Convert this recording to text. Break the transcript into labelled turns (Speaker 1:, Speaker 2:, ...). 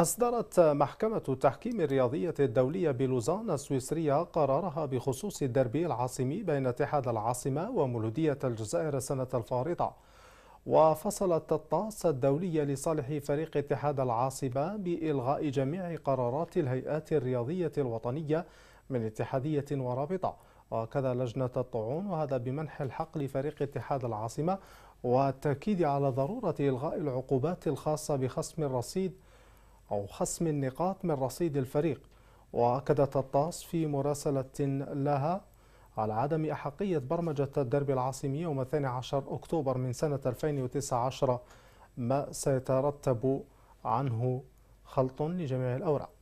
Speaker 1: أصدرت محكمة التحكيم الرياضية الدولية بلوزان السويسرية قرارها بخصوص الدربي العاصمي بين اتحاد العاصمة ومولودية الجزائر السنة الفارطة وفصلت الطاس الدولية لصالح فريق اتحاد العاصمة بإلغاء جميع قرارات الهيئات الرياضية الوطنية من اتحادية ورابطة وكذا لجنة الطعون وهذا بمنح الحق لفريق اتحاد العاصمة والتأكيد على ضرورة إلغاء العقوبات الخاصة بخصم الرصيد أو خصم النقاط من رصيد الفريق وأكدت الطاس في مراسلة لها على عدم أحقية برمجة الدربي العاصمي يوم 12 أكتوبر من سنة 2019 ما سيترتب عنه خلط لجميع الأوراق